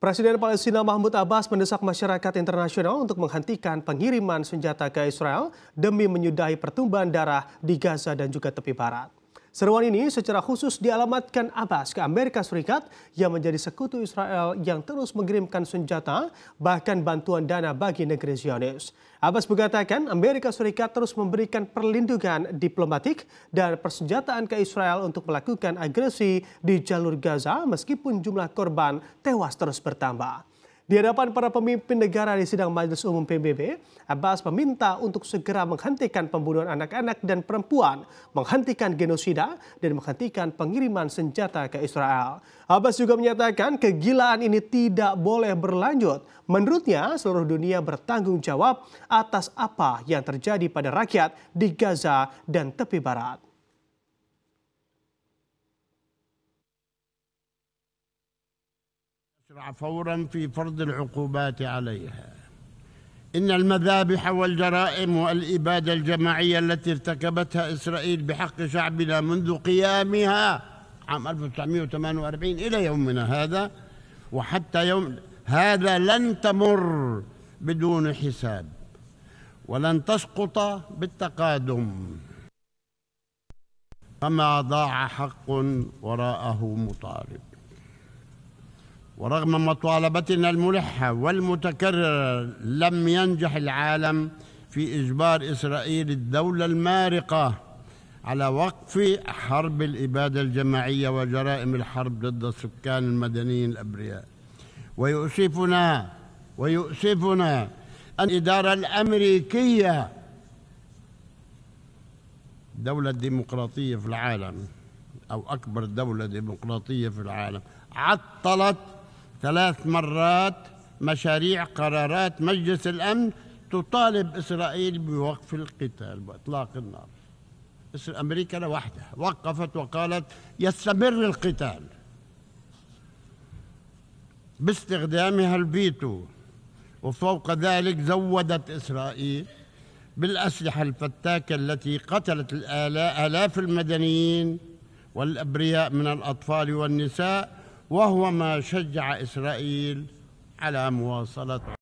Presiden Palestina Mahmud Abbas mendesak masyarakat internasional untuk menghentikan pengiriman senjata ke Israel demi menyudahi pertumbuhan darah di Gaza dan juga tepi barat. Seruan ini secara khusus dialamatkan Abbas ke Amerika Serikat yang menjadi sekutu Israel yang terus mengirimkan senjata bahkan bantuan dana bagi negeri Zionis. Abbas mengatakan Amerika Serikat terus memberikan perlindungan diplomatik dan persenjataan ke Israel untuk melakukan agresi di jalur Gaza meskipun jumlah korban tewas terus bertambah. Di hadapan para pemimpin negara di sidang Majelis Umum PBB, Abbas meminta untuk segera menghentikan pembunuhan anak-anak dan perempuan, menghentikan genosida, dan menghentikan pengiriman senjata ke Israel. Abbas juga menyatakan kegilaan ini tidak boleh berlanjut. Menurutnya, seluruh dunia bertanggung jawab atas apa yang terjadi pada rakyat di Gaza dan tepi barat. يسرع فورا في فرض العقوبات عليها إن المذابح والجرائم والإبادة الجماعية التي ارتكبتها إسرائيل بحق شعبنا منذ قيامها عام 1948 إلى يومنا هذا وحتى يوم هذا لن تمر بدون حساب ولن تسقط بالتقادم فما ضاع حق وراءه مطارب ورغم مطالبتنا الملحة والمتكررة لم ينجح العالم في إجبار إسرائيل الدولة المارقة على وقف حرب الإبادة الجماعية وجرائم الحرب ضد السكان المدنيين الأبرياء ويؤسفنا ويؤسفنا أن الإدارة الأمريكية دولة ديمقراطية في العالم أو أكبر دولة ديمقراطية في العالم عطلت ثلاث مرات مشاريع قرارات مجلس الأمن تطالب إسرائيل بوقف القتال وإطلاق النار أمريكا لوحدها وقفت وقالت يستمر القتال باستخدامها الفيتو وفوق ذلك زودت إسرائيل بالأسلحة الفتاكة التي قتلت الآلاف المدنيين والأبرياء من الأطفال والنساء وهو ما شجع إسرائيل على مواصلة